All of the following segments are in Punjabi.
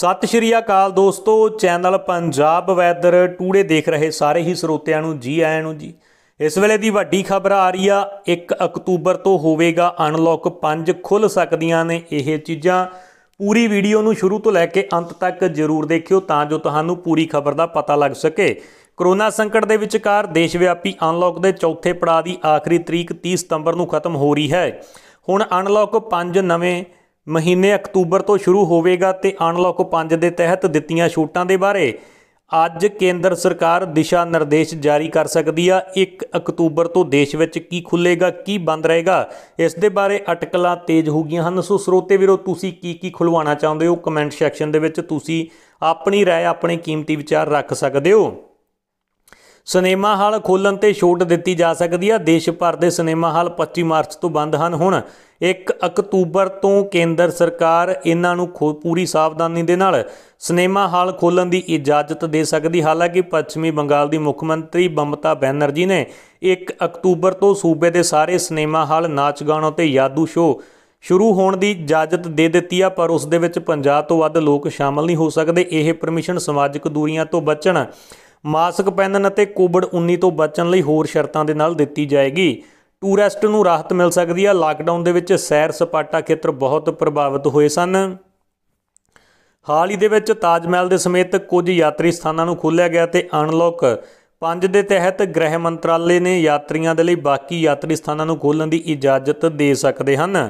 ਸਤਿ ਸ਼੍ਰੀ ਅਕਾਲ ਦੋਸਤੋ ਚੈਨਲ ਪੰਜਾਬ ਵੈਦਰ ਟੂਡੇ ਦੇਖ ਰਹੇ ਸਾਰੇ ਹੀ ਸਰੋਤਿਆਂ ਨੂੰ ਜੀ ਆਇਆਂ ਨੂੰ ਜੀ ਇਸ ਵੇਲੇ ਦੀ ਵੱਡੀ ਖਬਰ ਆ ਰਹੀ ਆ 1 ਅਕਤੂਬਰ ਤੋਂ ਹੋਵੇਗਾ ਅਨਲੌਕ 5 ਖੁੱਲ ਸਕਦੀਆਂ ਨੇ ਇਹ ਚੀਜ਼ਾਂ ਪੂਰੀ ਵੀਡੀਓ ਨੂੰ ਸ਼ੁਰੂ ਤੋਂ ਲੈ ਕੇ ਅੰਤ ਤੱਕ ਜ਼ਰੂਰ ਦੇਖਿਓ ਤਾਂ ਜੋ ਤੁਹਾਨੂੰ ਪੂਰੀ ਖਬਰ ਦਾ ਪਤਾ ਲੱਗ ਸਕੇ ਕਰੋਨਾ ਸੰਕਟ ਦੇ ਵਿਚਕਾਰ ਦੇਸ਼ ਵਿਆਪੀ ਅਨਲੌਕ ਦੇ ਚੌਥੇ ਪੜਾਅ ਦੀ ਆਖਰੀ ਤਰੀਕ 30 ਸਤੰਬਰ ਨੂੰ ਖਤਮ ਹੋ ਰਹੀ ਹੈ ਹੁਣ ਅਨਲੌਕ 5 ਨਵੇਂ ਮਹੀਨੇ ਅਕਤੂਬਰ ਤੋਂ ਸ਼ੁਰੂ ਹੋਵੇਗਾ ਤੇ ਅਨਲੌਕ 5 ਦੇ ਤਹਿਤ ਦਿੱਤੀਆਂ ਛੋਟਾਂ ਦੇ ਬਾਰੇ ਅੱਜ ਕੇਂਦਰ ਸਰਕਾਰ ਦਿਸ਼ਾ ਨਿਰਦੇਸ਼ ਜਾਰੀ ਕਰ ਸਕਦੀ ਆ 1 ਅਕਤੂਬਰ ਤੋਂ ਦੇਸ਼ ਵਿੱਚ ਕੀ ਖੁੱਲੇਗਾ ਕੀ ਬੰਦ ਰਹੇਗਾ ਇਸ ਦੇ ਬਾਰੇ ਅਟਕਲਾਂ ਤੇਜ਼ ਹੋ ਗਈਆਂ ਹਨ ਸੋ ਸਰੋਤੇ ਵੀਰੋ ਤੁਸੀਂ ਕੀ ਕੀ ਖੁਲਵਾਉਣਾ ਚਾਹੁੰਦੇ ਹੋ ਕਮੈਂਟ ਸੈਕਸ਼ਨ ਦੇ ਵਿੱਚ ਤੁਸੀਂ ਆਪਣੀ رائے ਆਪਣੇ ਕੀਮਤੀ ਵਿਚਾਰ ਰੱਖ ਸਕਦੇ ਹੋ ਸਿਨੇਮਾ ਹਾਲ ਖੋਲਣ ਤੇ ਛੋਟ ਦਿੱਤੀ ਜਾ ਸਕਦੀ ਹੈ ਦੇਸ਼ ਭਰ ਦੇ ਸਿਨੇਮਾ ਹਾਲ 25 ਮਾਰਚ ਤੋਂ ਬੰਦ ਹਨ ਹੁਣ 1 ਅਕਤੂਬਰ ਤੋਂ ਕੇਂਦਰ ਸਰਕਾਰ ਇਹਨਾਂ ਨੂੰ ਪੂਰੀ ਸਾਵਧਾਨੀ ਦੇ ਨਾਲ ਸਿਨੇਮਾ ਹਾਲ ਖੋਲਣ ਦੀ ਇਜਾਜ਼ਤ ਦੇ ਸਕਦੀ ਹਾਲਾਂਕਿ ਪੱਛਮੀ ਬੰਗਾਲ ਦੀ ਮੁੱਖ ਮੰਤਰੀ ਬੰਮਤਾ ਬੈਨਰਜੀ ਨੇ 1 ਅਕਤੂਬਰ ਤੋਂ ਸੂਬੇ ਦੇ ਸਾਰੇ ਸਿਨੇਮਾ ਹਾਲ ਨਾਚ ਗਾਣੋਂ ਤੇ ਯਾਦੂ ਸ਼ੋਅ ਸ਼ੁਰੂ ਹੋਣ ਦੀ ਇਜਾਜ਼ਤ ਦੇ ਦਿੱਤੀ ਆ ਪਰ ਉਸ ਦੇ ਵਿੱਚ 50 ਤੋਂ ਵੱਧ ਲੋਕ ਸ਼ਾਮਲ ਨਹੀਂ ਹੋ ਸਕਦੇ ਇਹ ਪਰਮਿਸ਼ਨ ਸਮਾਜਿਕ ਦੂਰੀਆਂ ਤੋਂ ਬਚਣ ਮਾਸਕ ਪਹਿਨਣ ਅਤੇ ਕੋਵਿਡ-19 ਤੋਂ ਬਚਣ ਲਈ ਹੋਰ ਸ਼ਰਤਾਂ ਦੇ ਨਾਲ ਦਿੱਤੀ ਜਾਏਗੀ ਟੂਰਿਸਟ ਨੂੰ ਰਾਹਤ ਮਿਲ ਸਕਦੀ ਹੈ ਲਾਕਡਾਊਨ ਦੇ ਵਿੱਚ ਸੈਰ ਸਪਾਟਾ ਖੇਤਰ ਬਹੁਤ ਪ੍ਰਭਾਵਿਤ ਹੋਏ ਸਨ ਹਾਲ ਹੀ ਦੇ ਵਿੱਚ ਤਾਜ ਮਹਿਲ ਦੇ ਸਮੇਤ ਕੁਝ ਯਾਤਰੀ ਸਥਾਨਾਂ ਨੂੰ ਖੋਲ੍ਹਿਆ ਗਿਆ ਤੇ ਅਨਲੌਕ 5 ਦੇ ਤਹਿਤ ਗ੍ਰਹਿ ਮੰਤਰਾਲੇ ਨੇ ਯਾਤਰੀਆਂ ਦੇ ਲਈ ਬਾਕੀ ਯਾਤਰੀ ਸਥਾਨਾਂ ਨੂੰ ਖੋਲ੍ਹਣ ਦੀ ਇਜਾਜ਼ਤ ਦੇ ਸਕਦੇ ਹਨ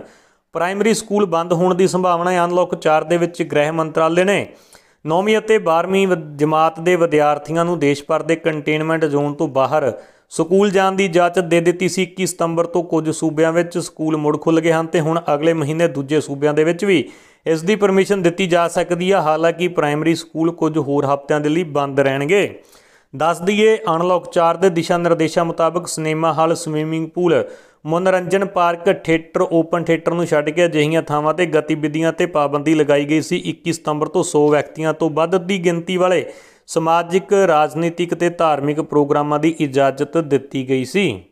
ਪ੍ਰਾਇਮਰੀ ਸਕੂਲ ਬੰਦ ਹੋਣ ਦੀ ਸੰਭਾਵਨਾ ਹੈ ਅਨਲੌਕ 4 ਦੇ ਵਿੱਚ ਗ੍ਰਹਿ ਮੰਤਰਾਲੇ ਨੇ 9ਵੀਂ ਅਤੇ 12ਵੀਂ ਜਮਾਤ ਦੇ ਵਿਦਿਆਰਥੀਆਂ ਨੂੰ ਦੇਸ਼ ਭਰ ਦੇ ਕੰਟੇਨਮੈਂਟ ਜ਼ੋਨ ਤੋਂ ਬਾਹਰ ਸਕੂਲ ਜਾਣ ਦੀ ਇਜਾਜ਼ਤ ਦੇ ਦਿੱਤੀ ਸੀ 21 ਸਤੰਬਰ ਤੋਂ ਕੁਝ ਸੂਬਿਆਂ ਵਿੱਚ ਸਕੂਲ ਮੁੜ ਖੁੱਲ ਗਏ ਹਨ ਤੇ ਹੁਣ ਅਗਲੇ ਮਹੀਨੇ ਦੂਜੇ ਸੂਬਿਆਂ ਦੇ ਵਿੱਚ ਵੀ ਇਸ ਦੀ ਪਰਮਿਸ਼ਨ ਦਿੱਤੀ ਜਾ ਸਕਦੀ ਹੈ ਹਾਲਾਂਕਿ ਪ੍ਰਾਇਮਰੀ ਸਕੂਲ ਕੁਝ ਹੋਰ ਹਫ਼ਤਿਆਂ ਦੇ ਲਈ ਬੰਦ ਰਹਿਣਗੇ ਦੱਸ ਦਈਏ ਅਨਲੌਕ 4 ਦੇ ਦਿਸ਼ਾ ਨਿਰਦੇਸ਼ਾਂ ਮੁਤਾਬਕ ਸਿਨੇਮਾ ਹਾਲ ਸਵੀਮਿੰਗ ਪੂਲ ਮਨੋਰੰਜਨ ਪਾਰਕ ਥੀਏਟਰ ਓਪਨ ਥੀਏਟਰ ਨੂੰ ਛੱਡ ਕੇ ਅਜਿਹੀਆਂ ਥਾਵਾਂ ਤੇ ਗਤੀਵਿਧੀਆਂ ਤੇ ਪਾਬੰਦੀ ਲਗਾਈ ਗਈ ਸੀ 21 ਸਤੰਬਰ ਤੋਂ 100 ਵਿਅਕਤੀਆਂ ਤੋਂ ਵੱਧ ਦੀ ਗਿਣਤੀ ਵਾਲੇ ਸਮਾਜਿਕ ਰਾਜਨੀਤਿਕ ਤੇ ਧਾਰਮਿਕ ਪ੍ਰੋਗਰਾਮਾਂ ਦੀ ਇਜਾਜ਼ਤ ਦਿੱਤੀ ਗਈ ਸੀ